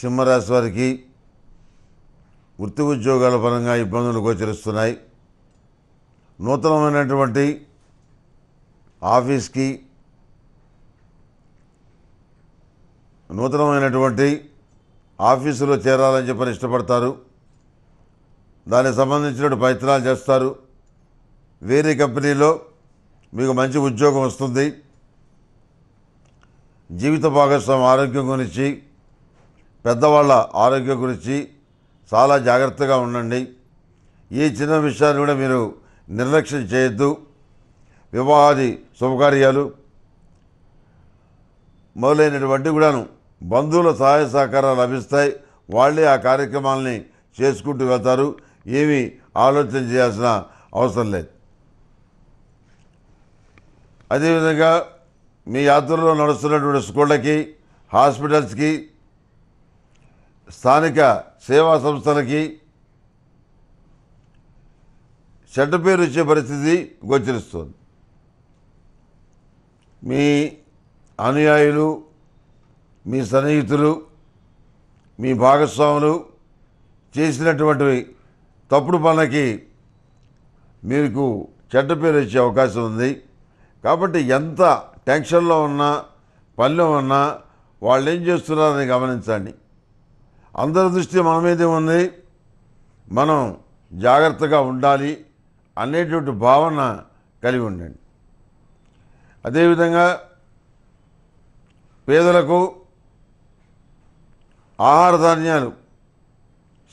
సింహరాశి వారికి వృత్తి ఉద్యోగాల పరంగా ఇబ్బందులు గోచరిస్తున్నాయి నూతనమైనటువంటి ఆఫీస్కి నూతనమైనటువంటి ఆఫీసులో చేరాలని చెప్పని ఇష్టపడతారు దానికి సంబంధించిన ప్రయత్నాలు చేస్తారు వేరే కంపెనీలో మీకు మంచి ఉద్యోగం వస్తుంది జీవిత భాగస్వామి ఆరోగ్యం గురించి పెద్దవాళ్ళ ఆరోగ్యం గురించి చాలా జాగ్రత్తగా ఉండండి ఈ చిన్న విషయాన్ని కూడా మీరు నిర్లక్ష్యం చేయొద్దు వివాహాది శుభకార్యాలు మొదలైనటువంటి కూడాను బంధువుల సహాయ సహకారాలు లభిస్తాయి వాళ్ళే ఆ కార్యక్రమాలని చేసుకుంటూ వెళ్తారు ఏమీ ఆలోచన చేయాల్సిన అవసరం లేదు అదేవిధంగా మీ యాత్రలో నడుస్తున్నటువంటి స్కూళ్ళకి హాస్పిటల్స్కి స్థానిక సేవా సంస్థలకి చెడ్డ పేరు వచ్చే పరిస్థితి గోచరిస్తుంది మీ అనుయాయులు మీ సన్నిహితులు మీ భాగస్వాములు చేసినటువంటి తప్పుడు పనులకి మీకు చెడ్డ పేరు వచ్చే అవకాశం ఉంది కాబట్టి ఎంత టెన్షన్లో ఉన్నా పనిలో ఉన్నా వాళ్ళు ఏం చేస్తున్నారని గమనించండి అందరి దృష్టి మన మీదే ఉంది మనం జాగ్రత్తగా ఉండాలి అనేటువంటి భావన కలిగి ఉండండి అదేవిధంగా పేదలకు ఆహార ధాన్యాలు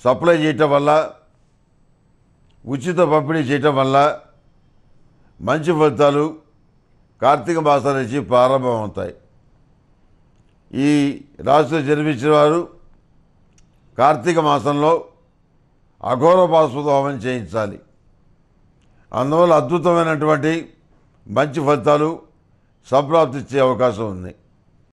సప్లై చేయటం వల్ల ఉచిత పంపిణీ చేయటం వల్ల మంచి ఫలితాలు కార్తీక మాసాల నుంచి ప్రారంభమవుతాయి ఈ రాశిలో జన్మించిన వారు కార్తీక మాసంలో అఘోర బాసుపతి హోమం చేయించాలి అందువల్ల అద్భుతమైనటువంటి మంచి ఫలితాలు సంప్రాప్తి ఇచ్చే అవకాశం ఉంది